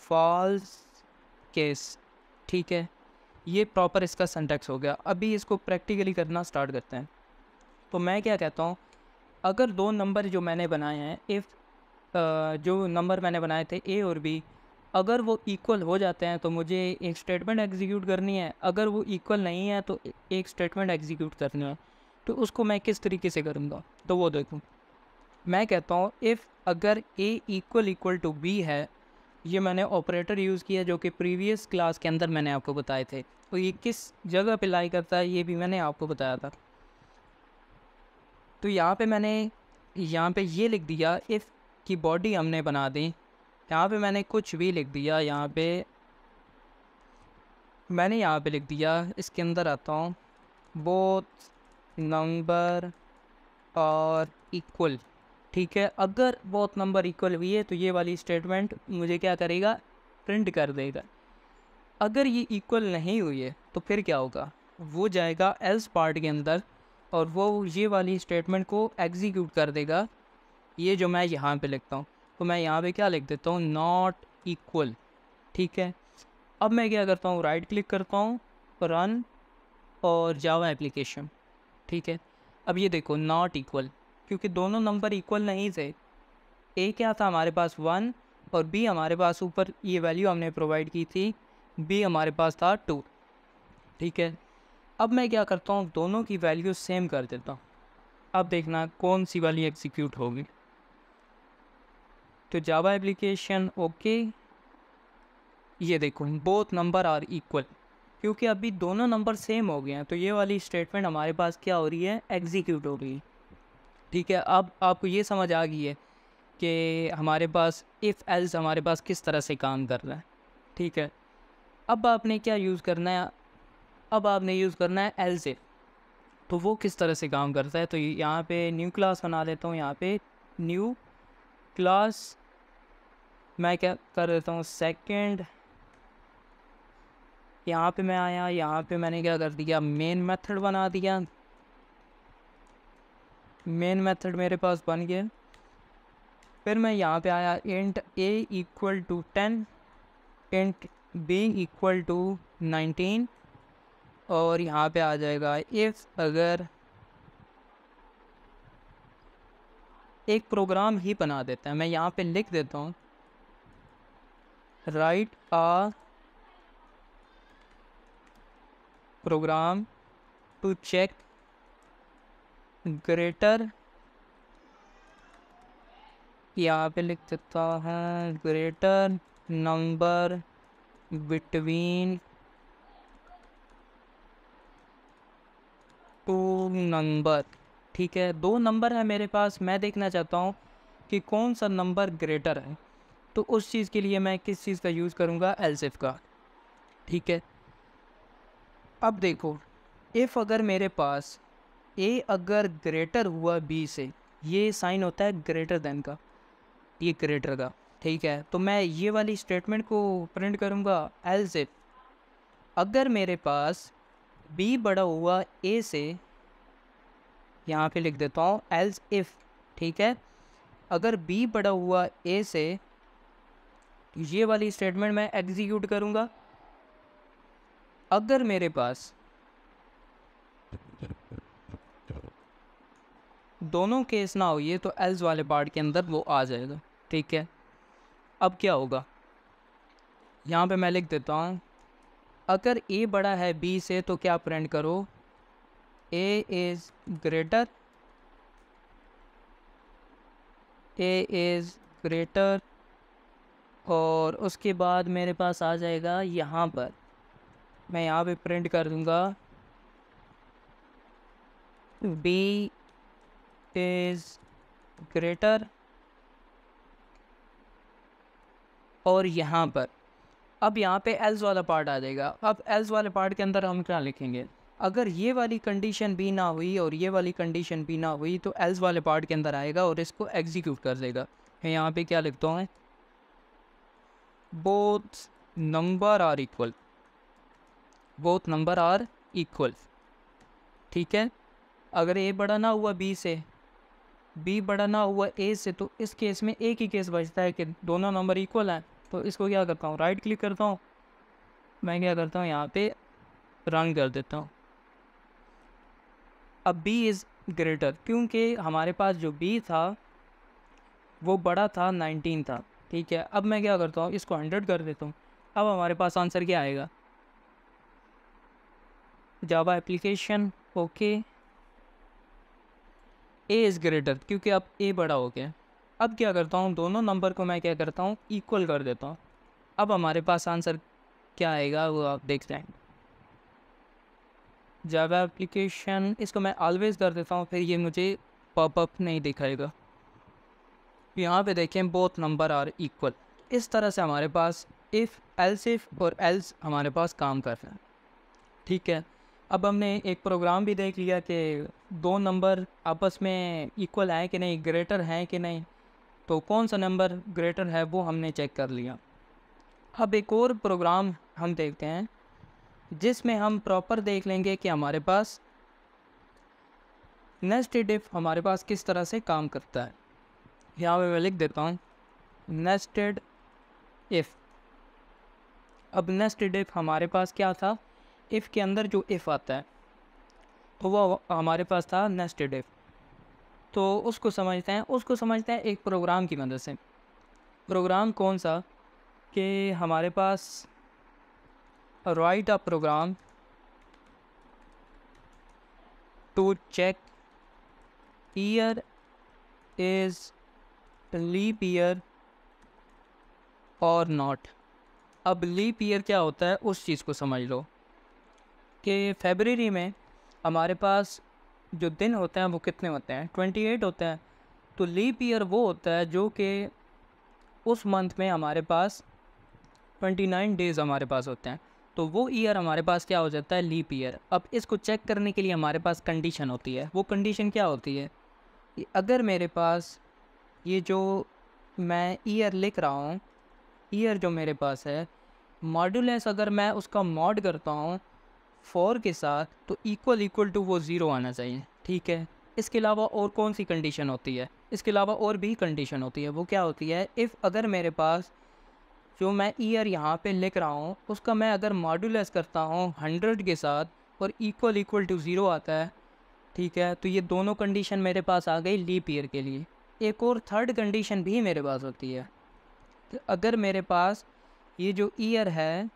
फॉल्स केस ठीक है ये प्रॉपर इसका सेंटेक्स हो गया अभी इसको प्रैक्टिकली करना स्टार्ट करते हैं तो मैं क्या कहता हूँ अगर दो नंबर जो मैंने बनाए हैं इफ़ जो नंबर मैंने बनाए थे ए और बी अगर वो इक्वल हो जाते हैं तो मुझे एक स्टेटमेंट एग्जीक्यूट करनी है अगर वो इक्वल नहीं है तो एक स्टेटमेंट एग्जीक्यूट करनी है तो उसको मैं किस तरीके से करूँगा तो वो देखूँ मैं कहता हूँ इफ़ अगर a equal equal to b है ये मैंने ऑपरेटर यूज़ किया जो कि प्रीवियस क्लास के अंदर मैंने आपको बताए थे और तो ये किस जगह पे लाई करता है ये भी मैंने आपको बताया था तो यहाँ पे मैंने यहाँ पे ये लिख दिया इफ़ की बॉडी हमने बना दी यहाँ पे मैंने कुछ भी लिख दिया यहाँ पे मैंने यहाँ पे लिख दिया इसके अंदर आता हूँ बोथ नंबर और इक्वल ठीक है अगर बहुत नंबर इक्वल हुई है तो ये वाली स्टेटमेंट मुझे क्या करेगा प्रिंट कर देगा अगर ये इक्वल नहीं हुई है तो फिर क्या होगा वो जाएगा एल्स पार्ट के अंदर और वो ये वाली स्टेटमेंट को एग्जीक्यूट कर देगा ये जो मैं यहाँ पे लिखता हूँ तो मैं यहाँ पे क्या लिख देता हूँ नॉट इक्वल ठीक है अब मैं क्या करता हूँ राइट क्लिक करता हूँ रन और जावा एप्लीकेशन ठीक है अब ये देखो नॉट इक्वल क्योंकि दोनों नंबर इक्वल नहीं थे ए क्या था हमारे पास वन और बी हमारे पास ऊपर ये वैल्यू हमने प्रोवाइड की थी बी हमारे पास था टू ठीक है अब मैं क्या करता हूँ दोनों की वैल्यू सेम कर देता हूँ अब देखना कौन सी वाली एग्जीक्यूट होगी तो जावा एप्लीकेशन ओके ये देखो बोथ नंबर आर इक्वल क्योंकि अभी दोनों नंबर सेम हो गए हैं तो ये वाली स्टेटमेंट हमारे पास क्या हो रही है एग्जीक्यूट हो रही है ठीक है अब आपको ये समझ आ गई है कि हमारे पास इफ़ एल्स हमारे पास किस तरह से काम कर रहा है ठीक है अब आपने क्या यूज़ करना है अब आपने यूज़ करना है एल्स इफ़ तो वो किस तरह से काम करता है तो यहाँ पे न्यू क्लास बना देता हूँ यहाँ पे न्यू क्लास मैं क्या कर देता हूँ सेकंड यहाँ पे मैं आया यहाँ पे मैंने क्या कर दिया मेन मेथड बना दिया मेन मेथड मेरे पास बन गया फिर मैं यहाँ पे आया int a equal to ten int b equal to nineteen और यहाँ पे आ जाएगा इफ़ अगर एक प्रोग्राम ही बना देते हैं मैं यहाँ पे लिख देता हूँ write a program to check greater यहाँ पे लिख देता है greater number between two number ठीक है दो नंबर है मेरे पास मैं देखना चाहता हूँ कि कौन सा नंबर ग्रेटर है तो उस चीज़ के लिए मैं किस चीज़ का यूज़ करूँगा एल्सिफ का ठीक है अब देखो इफ़ अगर मेरे पास ए अगर ग्रेटर हुआ बी से ये साइन होता है ग्रेटर देन का ये ग्रेटर का ठीक है तो मैं ये वाली स्टेटमेंट को प्रिंट करूँगा एल से अगर मेरे पास बी बड़ा हुआ ए से यहाँ पे लिख देता हूँ एल्स इफ़ ठीक है अगर बी बड़ा हुआ ए से ये वाली स्टेटमेंट मैं एग्जीक्यूट करूँगा अगर मेरे पास दोनों केस ना हो ये तो एल्स वाले पार्ट के अंदर वो आ जाएगा ठीक है अब क्या होगा यहाँ पे मैं लिख देता हूँ अगर ए बड़ा है बी से तो क्या प्रिंट करो a is greater a is greater और उसके बाद मेरे पास आ जाएगा यहाँ पर मैं यहाँ पे प्रिंट कर दूँगा बी is greater और यहाँ पर अब यहाँ पे एल्स वाला पार्ट आ जाएगा अब एल्स वाले पार्ट के अंदर हम क्या लिखेंगे अगर ये वाली कंडीशन भी ना हुई और ये वाली कंडीशन भी ना हुई तो एल्स वाले पार्ट के अंदर आएगा और इसको एग्जीक्यूट कर देगा मैं यहाँ पे क्या लिखता हूँ both number are equal both number are equal ठीक है अगर ए बड़ा ना हुआ बी से बी बड़ा ना हुआ ए से तो इस केस में एक ही केस बचता है कि दोनों नंबर इक्वल हैं तो इसको क्या करता हूँ राइट क्लिक करता हूँ मैं क्या करता हूँ यहाँ पे रन कर देता हूँ अब बी इज़ ग्रेटर क्योंकि हमारे पास जो बी था वो बड़ा था नाइनटीन था ठीक है अब मैं क्या करता हूँ इसको हंड्रेड कर देता हूँ अब हमारे पास आंसर क्या आएगा Java application okay a is greater क्योंकि अब ए बड़ा हो गया अब क्या करता हूँ दोनों नंबर को मैं क्या करता हूँ इक्वल कर देता हूँ अब हमारे पास आंसर क्या आएगा वो आप देख जाए जावा एप्लीकेशन इसको मैं ऑलवेज कर देता हूँ फिर ये मुझे पॉपअप नहीं दिखाएगा यहाँ पे देखें बोथ नंबर आर इक्वल इस तरह से हमारे पास इफ़ एल्स इफ और एल्स हमारे पास काम कर रहे हैं ठीक है अब हमने एक प्रोग्राम भी देख लिया कि दो नंबर आपस में इक्वल है कि नहीं ग्रेटर है कि नहीं तो कौन सा नंबर ग्रेटर है वो हमने चेक कर लिया अब एक और प्रोग्राम हम देखते हैं जिसमें हम प्रॉपर देख लेंगे कि हमारे पास नेस्टेड डिफ हमारे पास किस तरह से काम करता है यहाँ पर मैं लिख देता हूँ नेस्टेड इफ़ अब नेस्टेड डिफ हमारे पास क्या था इफ़ के अंदर जो इफ़ आता है तो वो हमारे पास था नेस्टेड इफ़ तो उसको समझते हैं उसको समझते हैं एक प्रोग्राम की मदद से प्रोग्राम कौन सा कि हमारे पास write a program to check year is leap year और नॉट अब लीप ईयर क्या होता है उस चीज़ को समझ लो कि फेबररी में हमारे पास जो दिन होते हैं वो कितने होते हैं ट्वेंटी एट होते हैं तो लीप ईयर वो होता है जो कि उस मंथ में हमारे पास ट्वेंटी नाइन डेज़ हमारे पास होते हैं तो वो ईयर हमारे पास क्या हो जाता है लीप ईयर अब इसको चेक करने के लिए हमारे पास कंडीशन होती है वो कंडीशन क्या होती है कि अगर मेरे पास ये जो मैं ईयर लिख रहा हूँ ईयर जो मेरे पास है मॉड्यूलेस अगर मैं उसका मॉड करता हूँ फोर के साथ तो इक्वल इक्वल टू वो ज़ीरो आना चाहिए ठीक है इसके अलावा और कौन सी कंडीशन होती है इसके अलावा और भी कंडीशन होती है वो क्या होती है इफ़ अगर मेरे पास जो मैं ईयर यहाँ पे लिख रहा हूँ उसका मैं अगर मॉडुलस करता हूँ हंड्रेड के साथ और इक्वल इक्वल टू ज़ीरो आता है ठीक है तो ये दोनों कंडीशन मेरे पास आ गई लीप ईयर के लिए एक और थर्ड कंडीशन भी मेरे पास होती है तो अगर मेरे पास ये जो ईयर है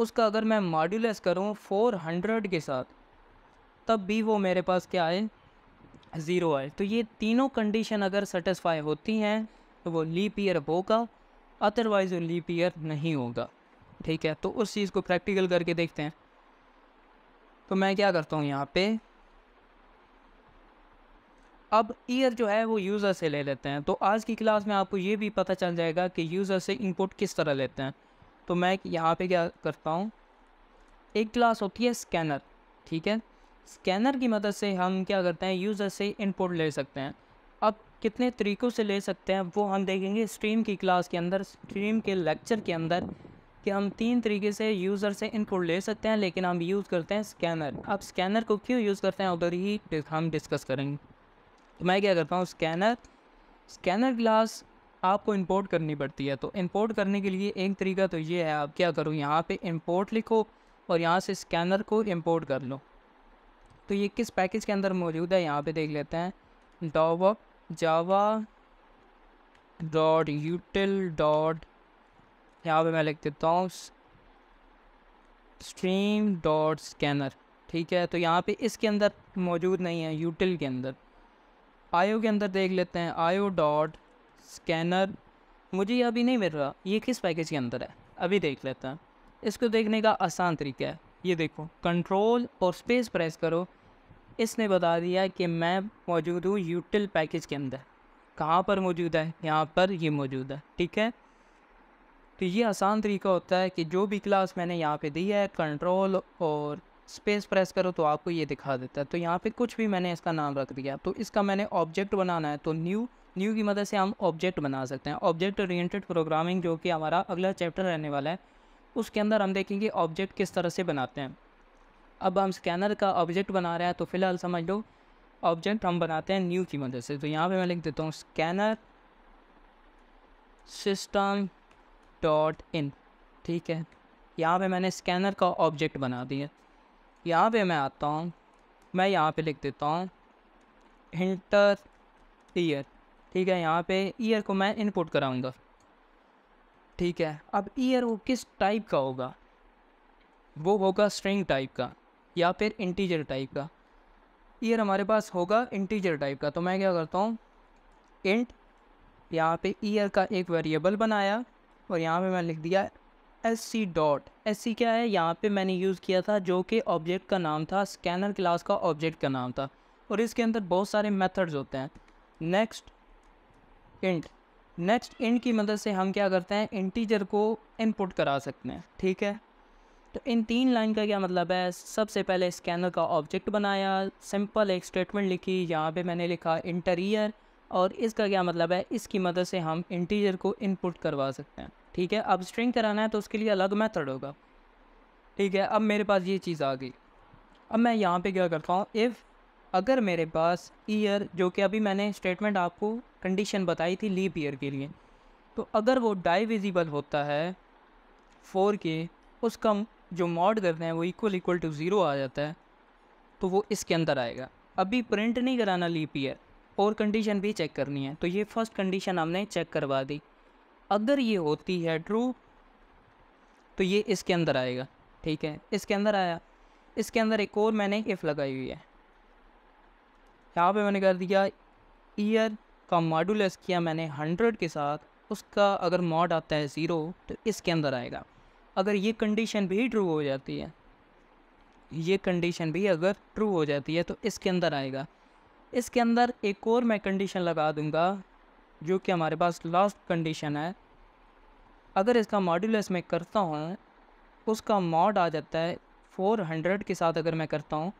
उसका अगर मैं मॉड्यूलस करूँ फोर हंड्रेड के साथ तब भी वो मेरे पास क्या आए ज़ीरो आए तो ये तीनों कंडीशन अगर सेटिस्फाई होती हैं तो वो लीप ईयर होगा अदरवाइज़ वो लीप ईयर नहीं होगा ठीक है तो उस चीज़ को प्रैक्टिकल करके देखते हैं तो मैं क्या करता हूँ यहाँ पे अब ईयर जो है वो यूज़र से ले लेते हैं तो आज की क्लास में आपको ये भी पता चल जाएगा कि यूज़र से इनपुट किस तरह लेते हैं तो मैं यहाँ पे क्या करता हूँ एक क्लास होती है स्कैनर ठीक है स्कैनर की मदद से हम क्या करते हैं यूज़र से इनपुट ले सकते हैं अब कितने तरीक़ों से ले सकते हैं वो हम देखेंगे स्ट्रीम की क्लास के अंदर स्ट्रीम के लेक्चर के अंदर कि हम तीन तरीके से यूज़र से इनपुट ले सकते हैं लेकिन हम यूज़ करते हैं स्कैनर अब स्कैनर को क्यों यूज़ करते हैं उधर ही हम डिस्कस करेंगे तो मैं क्या करता हूँ स्कैनर स्कैनर क्लास आपको इंपोर्ट करनी पड़ती है तो इंपोर्ट करने के लिए एक तरीका तो ये है आप क्या करो यहाँ पे इंपोर्ट लिखो और यहाँ से स्कैनर को इंपोर्ट कर लो तो ये किस पैकेज के अंदर मौजूद है यहाँ पे देख लेते हैं डॉवा जावा डॉट यूटिल डॉट यहाँ पे मैं लिख देता हूँ स्ट्रीम डॉट स्कैनर ठीक है तो यहाँ पे इसके अंदर मौजूद नहीं है यूटिल के अंदर आयो के अंदर देख लेते हैं आयो डॉट स्कैनर मुझे ये अभी नहीं मिल रहा ये किस पैकेज के अंदर है अभी देख लेते हैं इसको देखने का आसान तरीका है ये देखो कंट्रोल और स्पेस प्रेस करो इसने बता दिया कि मैं मौजूद हूँ यूटिल पैकेज के अंदर कहाँ पर मौजूद है यहाँ पर ये मौजूद है ठीक है तो ये आसान तरीका होता है कि जो भी क्लास मैंने यहाँ पे दी है कंट्रोल और स्पेस प्रेस करो तो आपको ये दिखा देता है तो यहाँ पे कुछ भी मैंने इसका नाम रख दिया तो इसका मैंने ऑब्जेक्ट बनाना है तो न्यू न्यू की मदद से हम ऑब्जेक्ट बना सकते हैं ऑब्जेक्ट ओरिएंटेड प्रोग्रामिंग जो कि हमारा अगला चैप्टर रहने वाला है उसके अंदर हम देखेंगे ऑब्जेक्ट किस तरह से बनाते हैं अब हम स्कैनर का ऑब्जेक्ट बना रहे हैं तो फिलहाल समझ लो ऑब्जेक्ट हम बनाते हैं न्यू की मदद से तो यहाँ पर मैं लिख देता हूँ स्कैनर सिस्टम डॉट इन ठीक है यहाँ पर मैंने स्कैनर का ऑब्जेक्ट बना दिया यहाँ पर मैं आता हूँ मैं यहाँ पर लिख देता हूँ इंटर ईयर ठीक है यहाँ पे ईयर को मैं इनपुट कराऊंगा ठीक है अब ईयर वो किस टाइप का होगा वो होगा स्ट्रिंग टाइप का या फिर इंटीजर टाइप का ईयर हमारे पास होगा इंटीजर टाइप का तो मैं क्या करता हूँ इंट यहाँ पे ईयर का एक वेरिएबल बनाया और यहाँ पे मैं लिख दिया s c dot s c क्या है यहाँ पे मैंने यूज़ किया था जो कि ऑब्जेक्ट का नाम था स्कैनर क्लास का ऑब्जेक्ट का नाम था और इसके अंदर बहुत सारे मेथड्स होते हैं नेक्स्ट इंट नेक्स्ट इंट की मदद से हम क्या करते हैं इंटीजर को इनपुट करा सकते हैं ठीक है तो इन तीन लाइन का क्या मतलब है सबसे पहले स्कैनर का ऑब्जेक्ट बनाया सिंपल एक स्टेटमेंट लिखी यहाँ पे मैंने लिखा इंटरियर और इसका क्या मतलब है इसकी मदद से हम इंटीजर को इनपुट करवा सकते हैं ठीक है अब स्ट्रिंग कराना है तो उसके लिए अलग मेथड होगा ठीक है अब मेरे पास ये चीज़ आ गई अब मैं यहाँ पे क्या करता हूँ इफ़ अगर मेरे पास ईयर जो कि अभी मैंने स्टेटमेंट आपको कंडीशन बताई थी लीप ईयर के लिए तो अगर वो डाइविजिबल होता है फोर के उसका जो मॉड करते हैं वो इक्वल इक्वल टू ज़ीरो आ जाता है तो वो इसके अंदर आएगा अभी प्रिंट नहीं कराना लीप ईयर और कंडीशन भी चेक करनी है तो ये फर्स्ट कंडीशन हमने चेक करवा दी अगर ये होती है ट्रू तो ये इसके अंदर आएगा ठीक है इसके अंदर आया इसके अंदर एक और मैंने इफ़ लगाई हुई है यहाँ पे मैंने कर दिया ईयर का मॉडुलस किया मैंने हंड्रेड के साथ उसका अगर मॉड आता है ज़ीरो तो इसके अंदर आएगा अगर ये कंडीशन भी ट्रू हो जाती है ये कंडीशन भी अगर ट्रू हो जाती है तो इसके अंदर आएगा इसके अंदर एक और मैं कंडीशन लगा दूंगा जो कि हमारे पास लास्ट कंडीशन है अगर इसका मॉड्यूलस मैं करता हूँ उसका मॉड आ जाता है 400 के साथ अगर मैं करता हूँ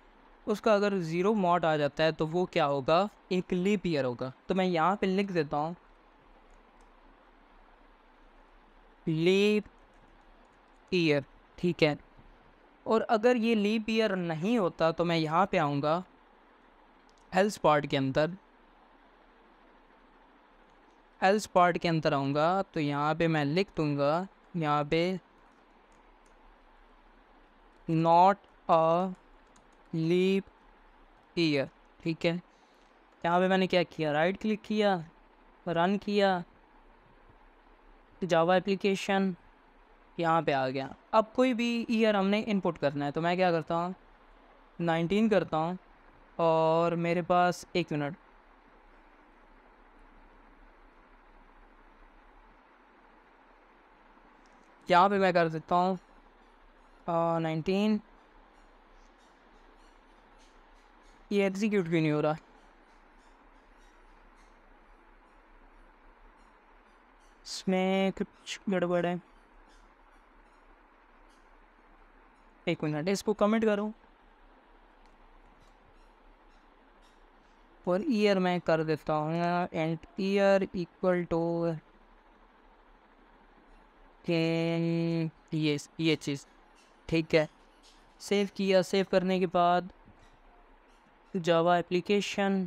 उसका अगर ज़ीरो मॉड आ जाता है तो वो क्या होगा एक लीप ईयर होगा तो मैं यहाँ पे लिख देता हूँ लीप ईयर ठीक है और अगर ये लीप ईयर नहीं होता तो मैं यहाँ पे आऊँगा हेल्थ पार्ट के अंदर हेल्थ पार्ट के अंदर आऊँगा तो यहाँ पे मैं लिख दूँगा यहाँ पे नॉट अ लीप ईयर ठीक है यहाँ पे मैंने क्या किया राइट क्लिक किया रन किया जावा एप्लीकेशन यहाँ पे आ गया अब कोई भी ईयर हमने इनपुट करना है तो मैं क्या करता हूँ नाइनटीन करता हूँ और मेरे पास एक मिनट यहाँ पे मैं कर देता हूँ नाइनटीन ये एग्जीक्यूट क्यों नहीं हो रहा इसमें कुछ गड़बड़ है एक मिनट इसको कमेंट करो और ईयर मैं कर देता हूँ एंड ईयर इक्वल टू ये ये चीज़ ठीक है सेव किया सेव करने के बाद जावा एप्लीकेशन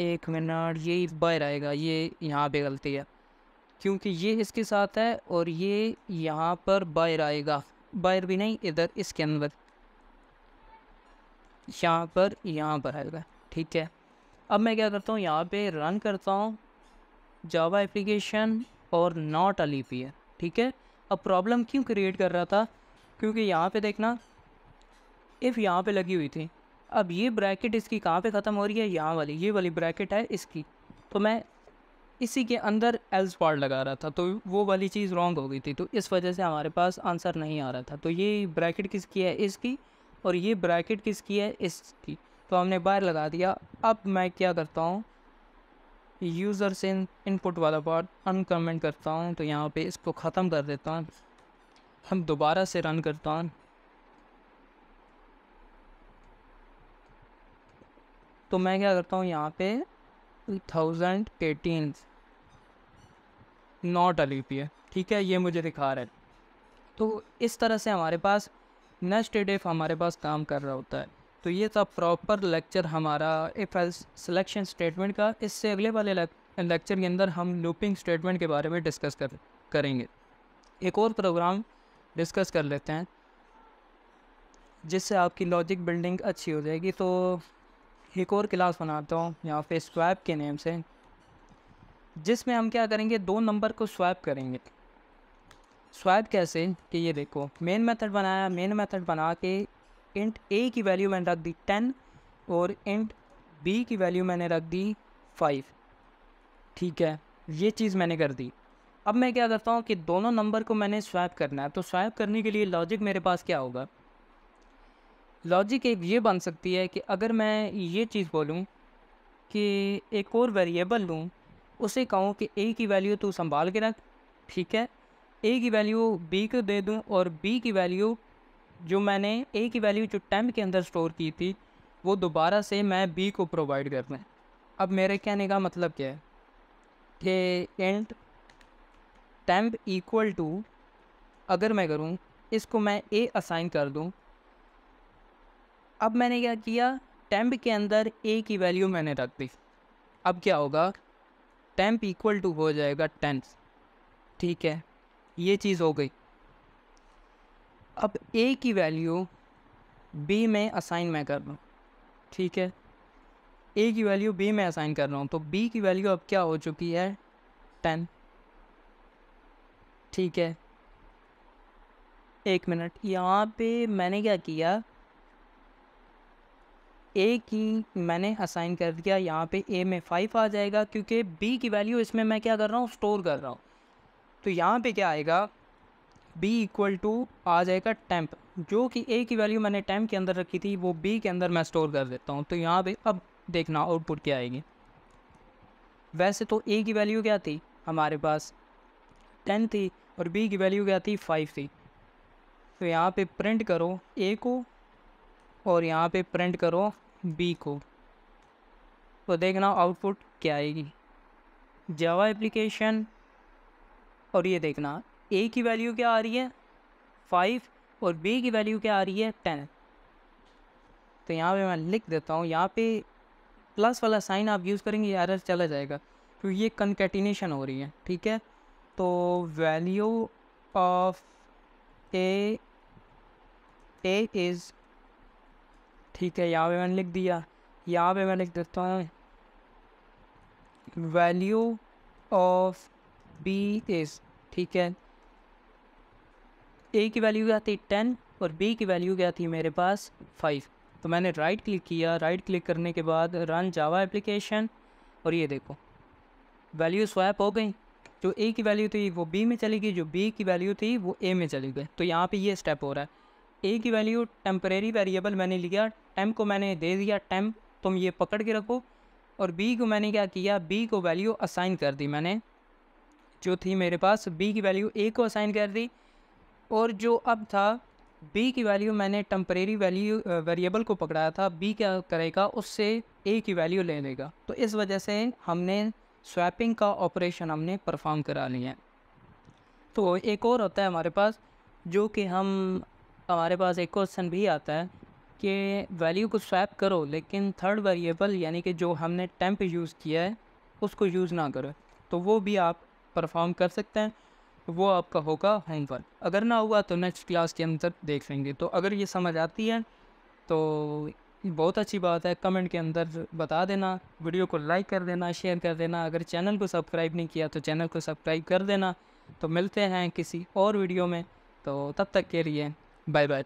एक मिनट ये बाहर आएगा ये यहाँ पे गलती है क्योंकि ये इसके साथ है और ये यहाँ पर बाहर आएगा बाहर भी नहीं इधर इसके अंदर यहाँ पर यहाँ पर आएगा ठीक है अब मैं क्या करता हूँ यहाँ पे रन करता हूँ जावा एप्लीकेशन और नॉट अलीपियर ठीक है अब प्रॉब्लम क्यों क्रिएट कर रहा था क्योंकि यहाँ पे देखना इफ़ यहाँ पे लगी हुई थी अब ये ब्रैकेट इसकी कहाँ पे ख़त्म हो रही है यहाँ वाली ये वाली ब्रैकेट है इसकी तो मैं इसी के अंदर एल्स पार्ट लगा रहा था तो वो वाली चीज़ रॉन्ग हो गई थी तो इस वजह से हमारे पास आंसर नहीं आ रहा था तो ये ब्रैकेट किसकी है इसकी और ये ब्रैकेट किसकी है इसकी तो हमने बाहर लगा दिया अब मैं क्या करता हूँ यूज़र से इनपुट वाला पार्ट अनकमेंट करता हूँ तो यहाँ पे इसको ख़त्म कर देता हूँ हम दोबारा से रन करता हूँ तो मैं क्या करता हूँ यहाँ पे thousand eighteen not a leap है ठीक है ये मुझे दिखा रहा है तो इस तरह से हमारे पास नेक्स्ट डेफ हमारे पास काम कर रहा होता है तो ये था प्रॉपर लेक्चर हमारा इफ एल सिलेक्शन स्टेटमेंट का इससे अगले वाले लेक्चर के अंदर हम लूपिंग स्टेटमेंट के बारे में डिस्कस कर करेंगे एक और प्रोग्राम डिस्कस कर लेते हैं जिससे आपकी लॉजिक बिल्डिंग अच्छी हो जाएगी तो एक और क्लास बनाता हूँ यहाँ पे स्वैप के नेम से जिसमें हम क्या करेंगे दो नंबर को स्वैप करेंगे स्वैप कैसे कि ये देखो मेन मेथड बनाया मेन मेथड बना के इंट ए की वैल्यू मैंने रख दी टेन और इंट बी की वैल्यू मैंने रख दी फाइव ठीक है ये चीज़ मैंने कर दी अब मैं क्या करता हूँ कि दोनों नंबर को मैंने स्वैप करना है तो स्वैप करने के लिए लॉजिक मेरे पास क्या होगा लॉजिक एक ये बन सकती है कि अगर मैं ये चीज़ बोलूँ कि एक और वेरिएबल लूँ उसे कहूँ कि ए की वैल्यू तो संभाल के रख ठीक है ए की वैल्यू बी को दे दूँ और बी की वैल्यू जो मैंने ए की वैल्यू जो टेम्प के अंदर स्टोर की थी वो दोबारा से मैं बी को प्रोवाइड कर दें अब मेरे कहने का मतलब क्या है कि एंड टेम्प इक्वल टू अगर मैं करूँ इसको मैं ए असाइन कर दूँ अब मैंने क्या किया टेम्प के अंदर ए की वैल्यू मैंने रख दी अब क्या होगा टेम्प इक्वल टू हो जाएगा टें ठीक है ये चीज़ हो गई अब ए की वैल्यू बी में असाइन मैं कर रहा हूँ ठीक है ए की वैल्यू बी में असाइन कर रहा हूँ तो बी की वैल्यू अब क्या हो चुकी है टेन ठीक है एक मिनट यहाँ पे मैंने क्या किया ए की मैंने असाइन कर दिया यहाँ पे ए में फाइव आ जाएगा क्योंकि बी की वैल्यू इसमें मैं क्या कर रहा हूँ स्टोर कर रहा हूँ तो यहाँ पे क्या आएगा बी इक्वल टू आ जाएगा टेम्प जो कि ए की वैल्यू मैंने टेम्प के अंदर रखी थी वो बी के अंदर मैं स्टोर कर देता हूँ तो यहाँ पर अब देखना आउटपुट क्या आएगी वैसे तो ए की वैल्यू क्या थी हमारे पास टेन थी और बी की वैल्यू क्या थी फाइव थी तो यहाँ पे प्रिंट करो ए को और यहाँ पे प्रिंट करो बी को तो देखना आउटपुट क्या आएगी जावा एप्लीकेशन और ये देखना ए की वैल्यू क्या आ रही है फाइव और बी की वैल्यू क्या आ रही है टेन तो यहाँ पे मैं लिख देता हूँ यहाँ पे प्लस वाला साइन आप यूज़ करेंगे यार चला जाएगा तो ये कंकेटिनेशन हो रही है ठीक है तो value of a a is ठीक है यहाँ पे मैंने लिख दिया यहाँ पे मैं लिख देता हूँ वैल्यू ऑफ बी इज ठीक है ए की वैल्यू क्या थी टेन और बी की वैल्यू क्या थी मेरे पास फाइव तो मैंने राइट क्लिक किया राइट क्लिक करने के बाद रन जावा एप्लीकेशन और ये देखो वैल्यू स्वैप हो गई जो ए की वैल्यू थी वो बी में चली गई जो बी की वैल्यू थी वो ए में चली गई तो यहाँ पे ये स्टेप हो रहा है ए की वैल्यू टेम्परेरी वेरिएबल मैंने लिया टेम को मैंने दे दिया टेम तुम ये पकड़ के रखो और बी को मैंने क्या किया बी को वैल्यू असाइन कर दी मैंने जो थी मेरे पास बी की वैल्यू ए को असाइन कर दी और जो अब था बी की वैल्यू मैंने टम्परेरी वैल्यू वेरिएबल को पकड़ाया था बी क्या करेगा उससे ए की वैल्यू ले लेगा तो इस वजह से हमने स्वैपिंग का ऑपरेशन हमने परफॉर्म करा लिया है तो एक और होता है हमारे पास जो कि हम हमारे पास एक क्वेश्चन भी आता है कि वैल्यू को स्वैप करो लेकिन थर्ड वेरिएबल यानी कि जो हमने टेम्प यूज़ किया है उसको यूज़ ना करो तो वो भी आप परफॉर्म कर सकते हैं वो आपका होगा होमवर्क अगर ना हुआ तो नेक्स्ट क्लास के अंदर देख लेंगे तो अगर ये समझ आती है तो बहुत अच्छी बात है कमेंट के अंदर बता देना वीडियो को लाइक कर देना शेयर कर देना अगर चैनल को सब्सक्राइब नहीं किया तो चैनल को सब्सक्राइब कर देना तो मिलते हैं किसी और वीडियो में तो तब तक के लिए Bye bye.